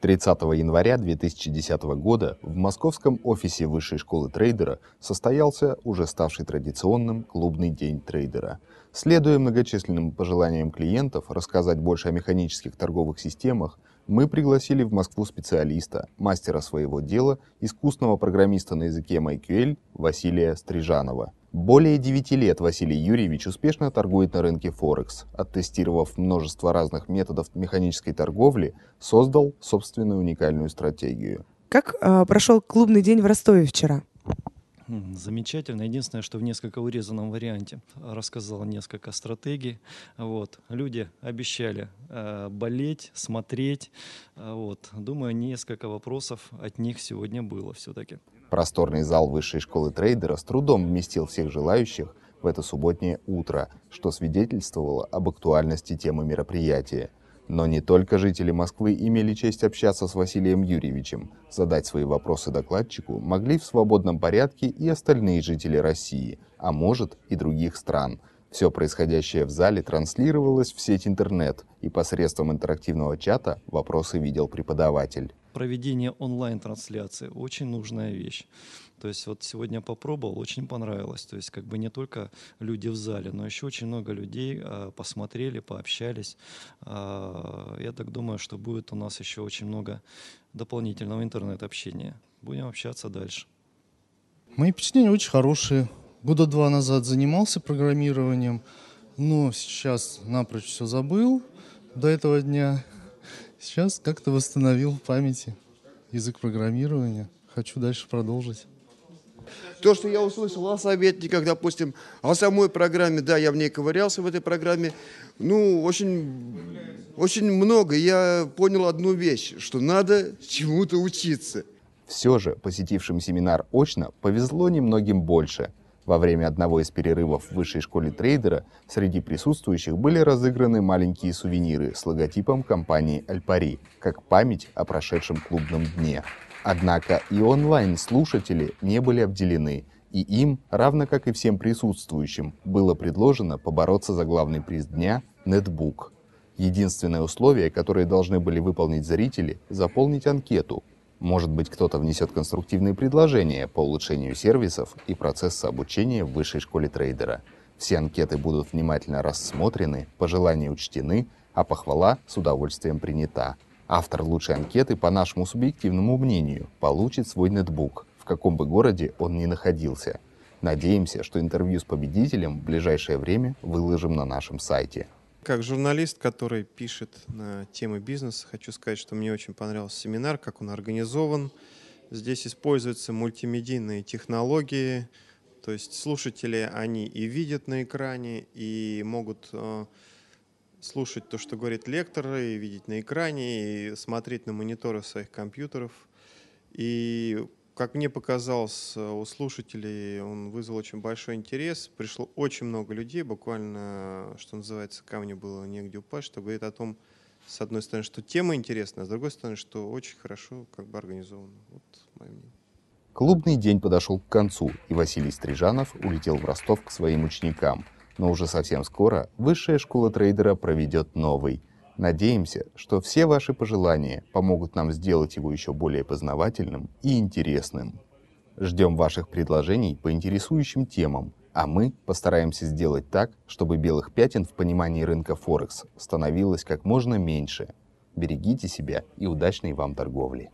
30 января 2010 года в московском офисе Высшей школы трейдера состоялся уже ставший традиционным клубный день трейдера. Следуя многочисленным пожеланиям клиентов рассказать больше о механических торговых системах, мы пригласили в Москву специалиста, мастера своего дела, искусного программиста на языке MyQL Василия Стрижанова – более 9 лет Василий Юрьевич успешно торгует на рынке Форекс. Оттестировав множество разных методов механической торговли, создал собственную уникальную стратегию. Как э, прошел клубный день в Ростове вчера? Замечательно. Единственное, что в несколько урезанном варианте. Рассказал несколько стратегий. Вот. Люди обещали э, болеть, смотреть. Э, вот. Думаю, несколько вопросов от них сегодня было все-таки. Просторный зал высшей школы трейдера с трудом вместил всех желающих в это субботнее утро, что свидетельствовало об актуальности темы мероприятия – но не только жители Москвы имели честь общаться с Василием Юрьевичем. Задать свои вопросы докладчику могли в свободном порядке и остальные жители России, а может и других стран. Все происходящее в зале транслировалось в сеть интернет, и посредством интерактивного чата вопросы видел преподаватель проведение онлайн-трансляции очень нужная вещь. То есть вот сегодня попробовал, очень понравилось. То есть как бы не только люди в зале, но еще очень много людей э, посмотрели, пообщались. Э, я так думаю, что будет у нас еще очень много дополнительного интернет-общения. Будем общаться дальше. Мои впечатления очень хорошие. Года два назад занимался программированием, но сейчас напрочь все забыл до этого дня. Сейчас как-то восстановил в памяти язык программирования. Хочу дальше продолжить. То, что я услышал о советниках, допустим, о самой программе, да, я в ней ковырялся, в этой программе, ну, очень, очень много. Я понял одну вещь, что надо чему-то учиться. Все же посетившим семинар очно повезло немногим больше – во время одного из перерывов в высшей школе трейдера среди присутствующих были разыграны маленькие сувениры с логотипом компании «Альпари», как память о прошедшем клубном дне. Однако и онлайн-слушатели не были обделены, и им, равно как и всем присутствующим, было предложено побороться за главный приз дня – нетбук. Единственное условие, которое должны были выполнить зрители – заполнить анкету, может быть, кто-то внесет конструктивные предложения по улучшению сервисов и процесса обучения в высшей школе трейдера. Все анкеты будут внимательно рассмотрены, пожелания учтены, а похвала с удовольствием принята. Автор лучшей анкеты, по нашему субъективному мнению, получит свой нетбук, в каком бы городе он ни находился. Надеемся, что интервью с победителем в ближайшее время выложим на нашем сайте. Как журналист, который пишет на темы бизнеса, хочу сказать, что мне очень понравился семинар, как он организован. Здесь используются мультимедийные технологии, то есть слушатели, они и видят на экране, и могут э, слушать то, что говорит лектор, и видеть на экране, и смотреть на мониторы своих компьютеров. И как мне показалось, э, у слушателей он вызвал очень большой интерес. Пришло очень много людей, буквально, что называется, камни было негде упасть, что говорит о том, с одной стороны, что тема интересна, а с другой стороны, что очень хорошо как бы организовано. Вот мое мнение. Клубный день подошел к концу, и Василий Стрижанов улетел в Ростов к своим ученикам. Но уже совсем скоро высшая школа трейдера проведет новый – Надеемся, что все ваши пожелания помогут нам сделать его еще более познавательным и интересным. Ждем ваших предложений по интересующим темам, а мы постараемся сделать так, чтобы белых пятен в понимании рынка Форекс становилось как можно меньше. Берегите себя и удачной вам торговли!